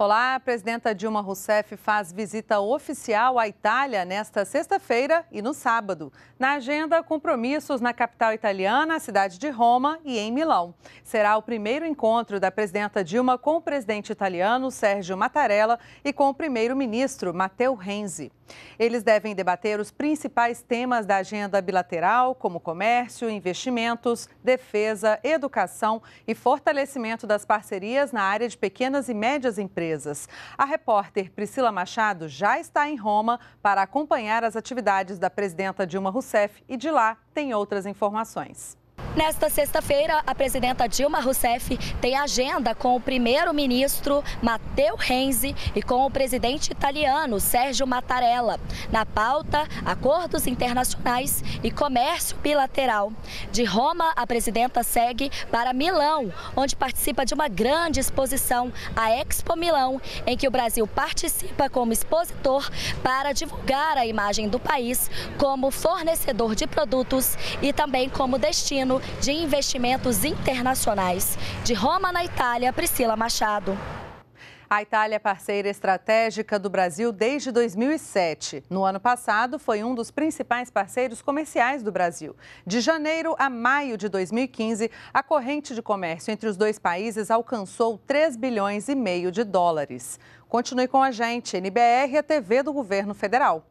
Olá, a presidenta Dilma Rousseff faz visita oficial à Itália nesta sexta-feira e no sábado. Na agenda, compromissos na capital italiana, cidade de Roma e em Milão. Será o primeiro encontro da presidenta Dilma com o presidente italiano Sérgio Mattarella e com o primeiro-ministro Matteo Renzi. Eles devem debater os principais temas da agenda bilateral, como comércio, investimentos, defesa, educação e fortalecimento das parcerias na área de pequenas e médias empresas. A repórter Priscila Machado já está em Roma para acompanhar as atividades da presidenta Dilma Rousseff e de lá tem outras informações. Nesta sexta-feira, a presidenta Dilma Rousseff tem agenda com o primeiro-ministro Matteo Renzi e com o presidente italiano Sérgio Mattarella. Na pauta, acordos internacionais e comércio bilateral. De Roma, a presidenta segue para Milão, onde participa de uma grande exposição, a Expo Milão, em que o Brasil participa como expositor para divulgar a imagem do país como fornecedor de produtos e também como destino de investimentos internacionais. De Roma, na Itália, Priscila Machado. A Itália é parceira estratégica do Brasil desde 2007. No ano passado, foi um dos principais parceiros comerciais do Brasil. De janeiro a maio de 2015, a corrente de comércio entre os dois países alcançou 3 bilhões e meio de dólares. Continue com a gente, NBR, a TV do Governo Federal.